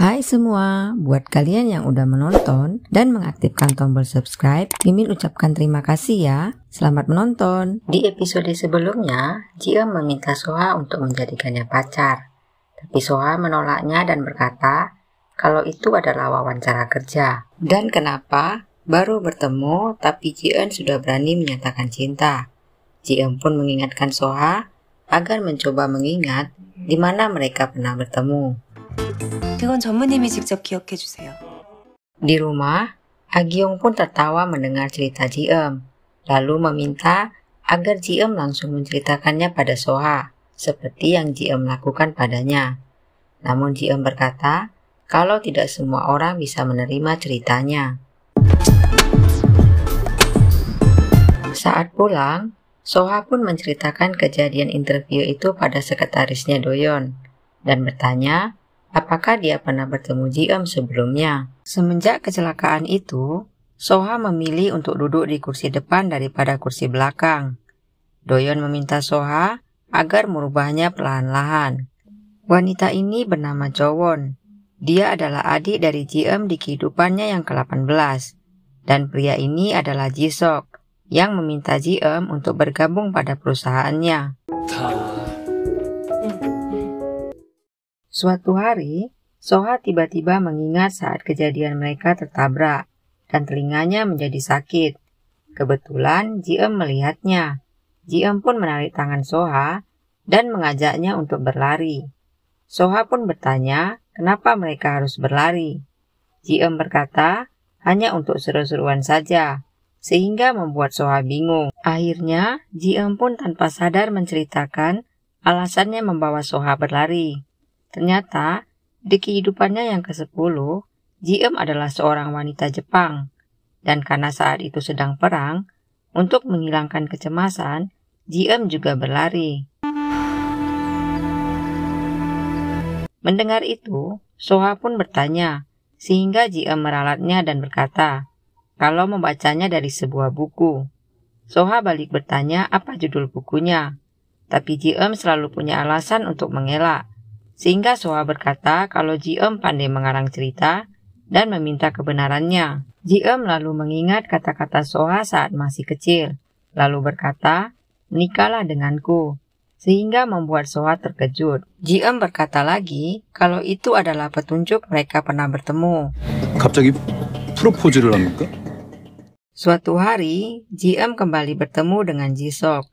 Hai semua, buat kalian yang udah menonton dan mengaktifkan tombol subscribe, Mimin ucapkan terima kasih ya. Selamat menonton. Di episode sebelumnya, Jia meminta Soha untuk menjadikannya pacar. Tapi Soha menolaknya dan berkata, kalau itu adalah wawancara kerja. Dan kenapa? Baru bertemu, tapi Jieun sudah berani menyatakan cinta. Jieun pun mengingatkan Soha agar mencoba mengingat di mana mereka pernah bertemu. 그건 전무님이 직접 기억해 주세요. Di rumah, Agiong pun tertawa mendengar cerita Jiem, lalu meminta agar Jiem langsung menceritakannya pada Soha, seperti yang Jiem lakukan padanya. Namun Jiem berkata, kalau tidak semua orang bisa menerima ceritanya. Saat pulang, Soha pun menceritakan kejadian interview itu pada sekretarisnya Doyon dan bertanya Apakah dia pernah bertemu Jiem sebelumnya? Semenjak kecelakaan itu, Soha memilih untuk duduk di kursi depan daripada kursi belakang. Doyon meminta Soha agar merubahnya pelan lahan Wanita ini bernama Jowon. Dia adalah adik dari Jiem di kehidupannya yang ke-18. Dan pria ini adalah Jisok, yang meminta Jiem untuk bergabung pada perusahaannya. Tau. Suatu hari, Soha tiba-tiba mengingat saat kejadian mereka tertabrak dan telinganya menjadi sakit. Kebetulan Jiem melihatnya. Jiem pun menarik tangan Soha dan mengajaknya untuk berlari. Soha pun bertanya kenapa mereka harus berlari. Jiem berkata hanya untuk seru-seruan saja, sehingga membuat Soha bingung. Akhirnya, Jiem pun tanpa sadar menceritakan alasannya membawa Soha berlari. Ternyata, di kehidupannya yang ke-10, Jiem adalah seorang wanita Jepang, dan karena saat itu sedang perang, untuk menghilangkan kecemasan, Jiem juga berlari. Mendengar itu, Soha pun bertanya, sehingga Jiem meralatnya dan berkata, kalau membacanya dari sebuah buku. Soha balik bertanya apa judul bukunya, tapi Jiem selalu punya alasan untuk mengelak. Sehingga Soa berkata kalau Jiem pandai mengarang cerita dan meminta kebenarannya. Jiem lalu mengingat kata-kata Soa saat masih kecil, lalu berkata, menikahlah denganku, sehingga membuat Soa terkejut. Jiem berkata lagi kalau itu adalah petunjuk mereka pernah bertemu. Suatu hari, Jiem kembali bertemu dengan Jisok.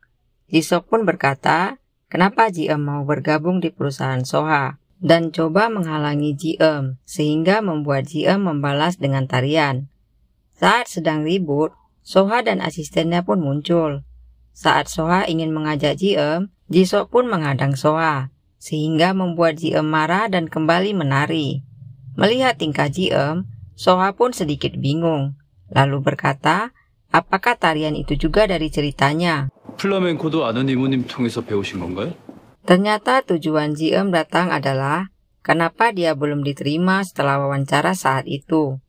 Jisok pun berkata kenapa GM mau bergabung di perusahaan Soha dan coba menghalangi GM sehingga membuat GM membalas dengan tarian. Saat sedang ribut, Soha dan asistennya pun muncul. Saat Soha ingin mengajak GM, Jisok pun menghadang Soha sehingga membuat GM marah dan kembali menari. Melihat tingkah GM, Soha pun sedikit bingung, lalu berkata, apakah tarian itu juga dari ceritanya? 플라멩코도 아는 이모님 통해서 배우신 건가요? Ternyata tujuan Ji datang adalah kenapa dia belum diterima setelah wawancara saat itu.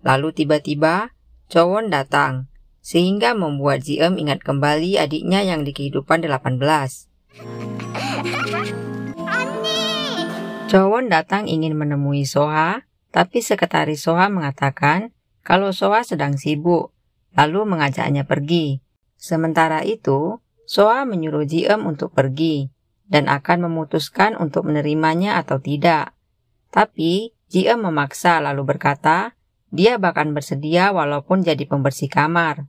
Lalu tiba-tiba, Chowon datang, sehingga membuat Ji ingat kembali adiknya yang di kehidupan 18. Chowon datang ingin menemui Soha, tapi sekretaris Soha mengatakan kalau Soha sedang sibuk, lalu mengajaknya pergi. Sementara itu, Soa menyuruh Jiem untuk pergi dan akan memutuskan untuk menerimanya atau tidak. Tapi, Jiem memaksa lalu berkata, dia bahkan bersedia walaupun jadi pembersih kamar.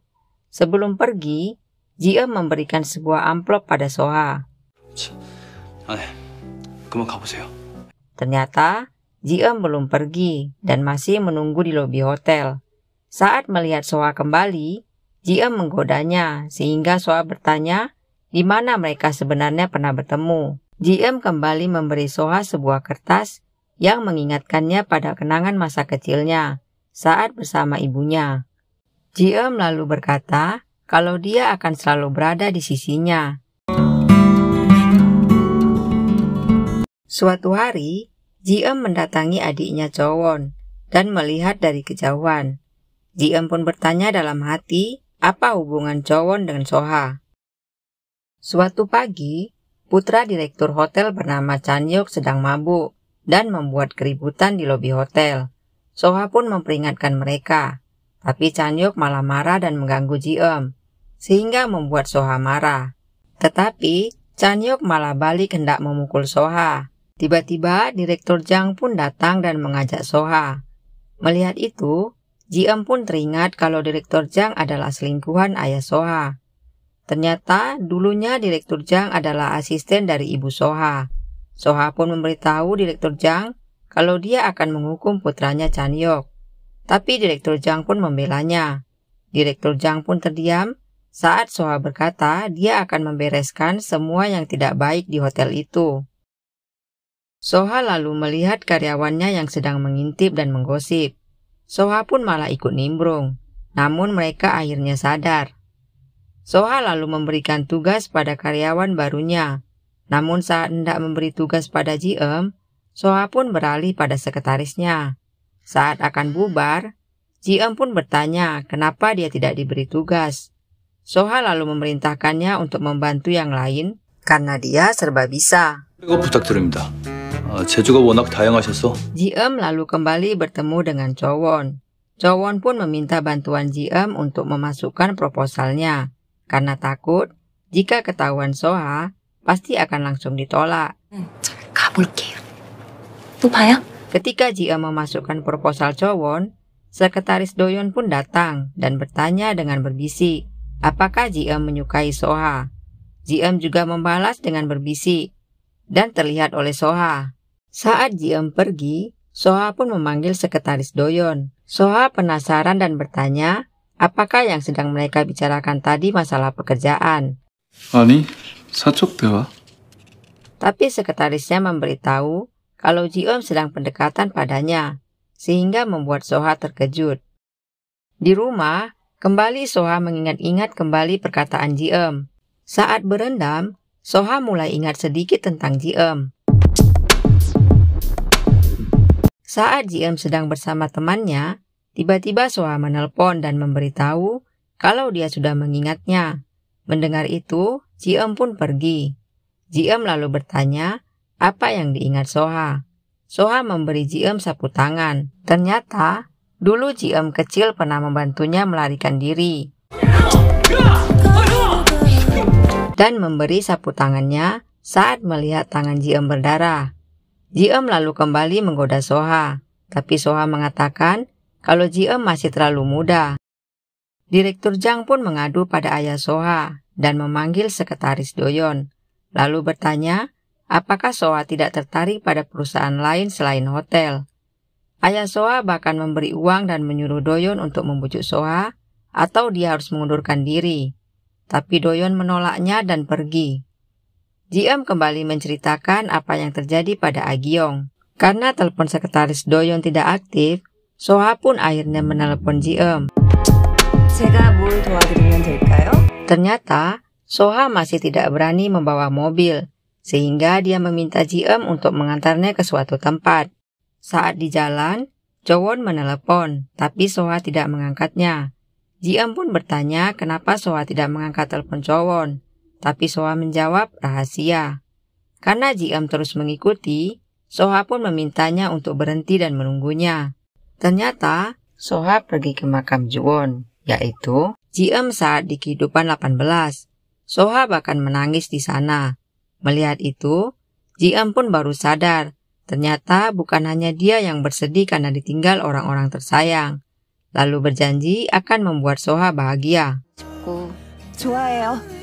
Sebelum pergi, Jiem memberikan sebuah amplop pada Soa. Eh, Ternyata, Jiem belum pergi dan masih menunggu di lobi hotel. Saat melihat Soa kembali, Jia menggodanya, sehingga Soa bertanya, di mana mereka sebenarnya pernah bertemu. Jiem kembali memberi Soha sebuah kertas yang mengingatkannya pada kenangan masa kecilnya saat bersama ibunya. Jiem lalu berkata kalau dia akan selalu berada di sisinya. Suatu hari, Jiem mendatangi adiknya Chowon dan melihat dari kejauhan. Jiem pun bertanya dalam hati apa hubungan Jowon dengan Soha? Suatu pagi, putra direktur hotel bernama Chan Yuk sedang mabuk dan membuat keributan di lobi hotel. Soha pun memperingatkan mereka, tapi Chan Yuk malah marah dan mengganggu Jiem, sehingga membuat Soha marah. Tetapi, Chan Yuk malah balik hendak memukul Soha. Tiba-tiba, direktur Jang pun datang dan mengajak Soha. Melihat itu, Jiem pun teringat kalau Direktur Jang adalah selingkuhan ayah Soha. Ternyata dulunya Direktur Jang adalah asisten dari ibu Soha. Soha pun memberitahu Direktur Jang kalau dia akan menghukum putranya Chan Yok. Tapi Direktur Jang pun membelanya. Direktur Jang pun terdiam saat Soha berkata dia akan membereskan semua yang tidak baik di hotel itu. Soha lalu melihat karyawannya yang sedang mengintip dan menggosip. Soha pun malah ikut nimbrung. Namun mereka akhirnya sadar. Soha lalu memberikan tugas pada karyawan barunya. Namun saat hendak memberi tugas pada Jiem, Soha pun beralih pada sekretarisnya. Saat akan bubar, Jiem pun bertanya kenapa dia tidak diberi tugas. Soha lalu memerintahkannya untuk membantu yang lain karena dia serba bisa. 아, Jiem lalu kembali bertemu dengan Chowon. Chowon pun meminta bantuan Jiem untuk memasukkan proposalnya karena takut jika ketahuan Soha pasti akan langsung ditolak. Tuh hmm, ya? Ketika Jiem memasukkan proposal Chowon, sekretaris Doyon pun datang dan bertanya dengan berbisik, apakah Jiem menyukai Soha? Jiem juga membalas dengan berbisik dan terlihat oleh Soha saat Jiem pergi, Soha pun memanggil sekretaris Doyon. Soha penasaran dan bertanya, apakah yang sedang mereka bicarakan tadi masalah pekerjaan? Ani, sacok dewa. Tapi sekretarisnya memberitahu kalau Jiom sedang pendekatan padanya, sehingga membuat Soha terkejut. Di rumah, kembali Soha mengingat-ingat kembali perkataan Jiem. Saat berendam, Soha mulai ingat sedikit tentang Jiem. Saat JM sedang bersama temannya, tiba-tiba Soha menelpon dan memberitahu kalau dia sudah mengingatnya. Mendengar itu, JM pun pergi. JM lalu bertanya, apa yang diingat Soha? Soha memberi Jiem sapu tangan. Ternyata, dulu Jiem kecil pernah membantunya melarikan diri. Dan memberi sapu tangannya saat melihat tangan Jiem berdarah. Jiem lalu kembali menggoda Soha, tapi Soha mengatakan kalau Jiem masih terlalu muda. Direktur Jang pun mengadu pada ayah Soha dan memanggil sekretaris Doyon, lalu bertanya apakah Soha tidak tertarik pada perusahaan lain selain hotel. Ayah Soha bahkan memberi uang dan menyuruh Doyon untuk membujuk Soha atau dia harus mengundurkan diri. Tapi Doyon menolaknya dan pergi. Jiem kembali menceritakan apa yang terjadi pada Agiong. Karena telepon sekretaris Doyon tidak aktif, Soha pun akhirnya menelepon Jiem. Ternyata, Soha masih tidak berani membawa mobil, sehingga dia meminta Jiem untuk mengantarnya ke suatu tempat. Saat di jalan, Jowon menelepon, tapi Soha tidak mengangkatnya. Jiem pun bertanya kenapa Soha tidak mengangkat telepon Jowon. Tapi Soha menjawab rahasia. Karena Jiam terus mengikuti, Soha pun memintanya untuk berhenti dan menunggunya. Ternyata, Soha pergi ke makam Juwon, yaitu Jiam saat di kehidupan 18. Soha bahkan menangis di sana. Melihat itu, Jiam pun baru sadar, ternyata bukan hanya dia yang bersedih karena ditinggal orang-orang tersayang. Lalu berjanji akan membuat Soha bahagia. Cukup. 좋아해요. Oh.